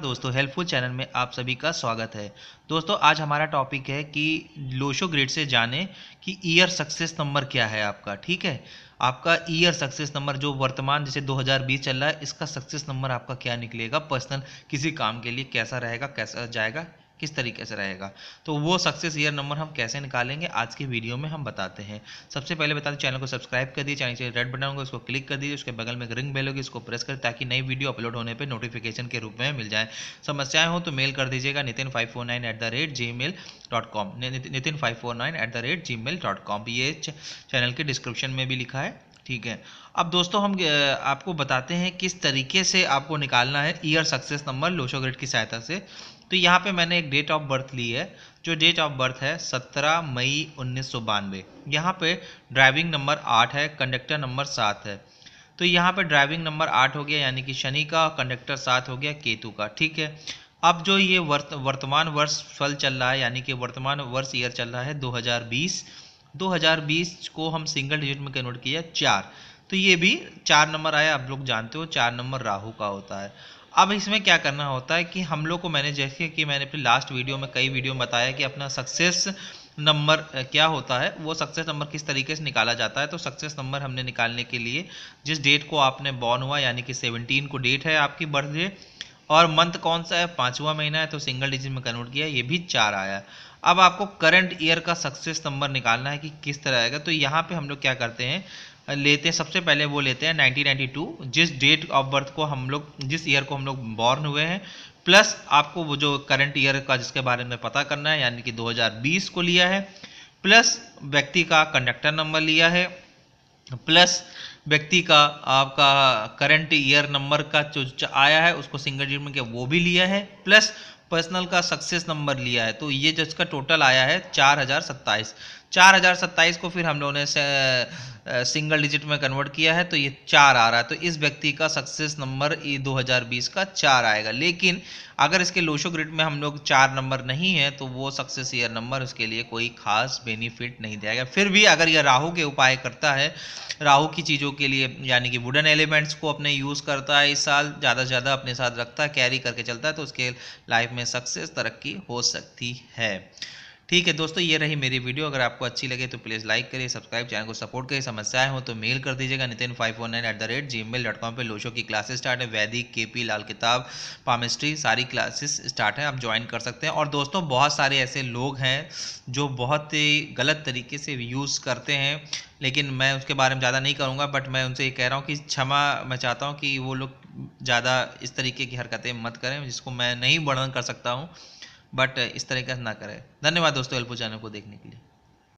दोस्तों helpful channel में आप सभी का स्वागत है दोस्तों आज हमारा टॉपिक है कि लोशो ग्रेड से जाने कि ईयर सक्सेस नंबर क्या है आपका ठीक है आपका ईयर सक्सेस नंबर जो वर्तमान जैसे 2020 चल रहा है इसका सक्सेस नंबर आपका क्या निकलेगा पर्सनल किसी काम के लिए कैसा रहेगा कैसा जाएगा किस तरीके से रहेगा तो वो सक्सेस ईयर नंबर हम कैसे निकालेंगे आज की वीडियो में हम बताते हैं सबसे पहले बता दें चैनल को सब्सक्राइब कर दिए चैनल रेड बटन होगा उसको क्लिक कर दीजिए उसके बगल में रिंग बेल होगी इसको प्रेस कर ताकि नई वीडियो अपलोड होने पर नोटिफिकेशन के रूप में मिल जाए समस्याएं हो तो मेल कर दीजिएगा Nitin five four nine the rate Gmail dot Nitin five four nine at the rate Gmail dot com ये चैनल के डिस्क्रिप्शन में भी लिखा है ठीक है अब दोस्तों हम आपको बताते हैं किस तरीके से आपको निकालना है year success number Lo Shu grid की सहायता से तो यहाँ पे मैंने एक डेट ऑफ बर्थ ली है जो डेट ऑफ बर्थ है 17 मई उन्नीस सौ बानवे यहाँ पर ड्राइविंग नंबर आठ है कंडक्टर नंबर सात है तो यहाँ पे ड्राइविंग नंबर आठ हो गया यानी कि शनि का कंडक्टर सात हो गया केतु का ठीक है अब जो ये वर्त, वर्तमान वर्ष फल चल रहा है यानी कि वर्तमान वर्ष ईयर चल रहा है 2020 2020 को हम सिंगल डिजिट में कन्वर्ट किया चार तो ये भी चार नंबर आया आप लोग जानते हो चार नंबर राहू का होता है अब इसमें क्या करना होता है कि हम लोग को मैंने जैसे कि मैंने अपनी लास्ट वीडियो में कई वीडियो में बताया कि अपना सक्सेस नंबर क्या होता है वो सक्सेस नंबर किस तरीके से निकाला जाता है तो सक्सेस नंबर हमने निकालने के लिए जिस डेट को आपने बॉर्न हुआ यानी कि सेवनटीन को डेट है आपकी बर्थडे और मंथ कौन सा है पाँचवा महीना है तो सिंगल डिजिट में कन्वर्ट किया ये भी चार आया अब आपको करंट ईयर का सक्सेस नंबर निकालना है कि किस तरह आएगा तो यहाँ पे हम लोग क्या करते हैं लेते हैं सबसे पहले वो लेते हैं 1992 जिस डेट ऑफ बर्थ को हम लोग जिस ईयर को हम लोग बॉर्न हुए हैं प्लस आपको वो जो करंट ईयर का जिसके बारे में पता करना है यानी कि 2020 को लिया है प्लस व्यक्ति का कंडक्टर नंबर लिया है प्लस व्यक्ति का आपका करंट ईयर नंबर का जो आया है उसको सिंगल डिजिट में वो भी लिया है प्लस पर्सनल का सक्सेस नंबर लिया है तो ये जो इसका टोटल आया है चार हज़ार सत्ताईस चार हज़ार सत्ताईस को फिर हम लोगों ने सिंगल डिजिट में कन्वर्ट किया है तो ये चार आ रहा है तो इस व्यक्ति का सक्सेस नंबर ये 2020 का चार आएगा लेकिन अगर इसके लोशो ग्रिड में हम लोग चार नंबर नहीं है तो वो सक्सेस ईयर नंबर उसके लिए कोई खास बेनिफिट नहीं देगा फिर भी अगर यह राहु के उपाय करता है राहु की चीज़ों के लिए यानी कि वुडन एलिमेंट्स को अपने यूज़ करता है इस साल ज़्यादा से ज़्यादा अपने साथ रखता है कैरी करके चलता है तो उसके लाइफ में सक्सेस तरक्की हो सकती है ठीक है दोस्तों ये रही मेरी वीडियो अगर आपको अच्छी लगे तो प्लीज़ लाइक करिए सब्सक्राइब चैनल को सपोर्ट करिए समस्याएं हो तो मेल कर दीजिएगा Nitin five four nine at the rate Gmail dot com पर लोशो की क्लासेस स्टार्ट है वैदिक के पी लाल किताब पामिस्ट्री सारी क्लासेस स्टार्ट हैं आप ज्वाइन कर सकते हैं और दोस्तों बहुत सारे ऐसे लोग हैं जो बहुत ही गलत तरीके से यूज़ करते हैं लेकिन मैं उसके बारे में ज़्यादा नहीं करूँगा बट मैं उनसे ये कह रहा हूँ कि क्षमा मैं चाहता हूँ कि वो लोग ज़्यादा इस तरीके की हरकतें मत करें जिसको मैं नहीं वर्णन कर सकता हूँ बट uh, इस तरीके से ना करें धन्यवाद दोस्तों एल्पू चैनल को देखने के लिए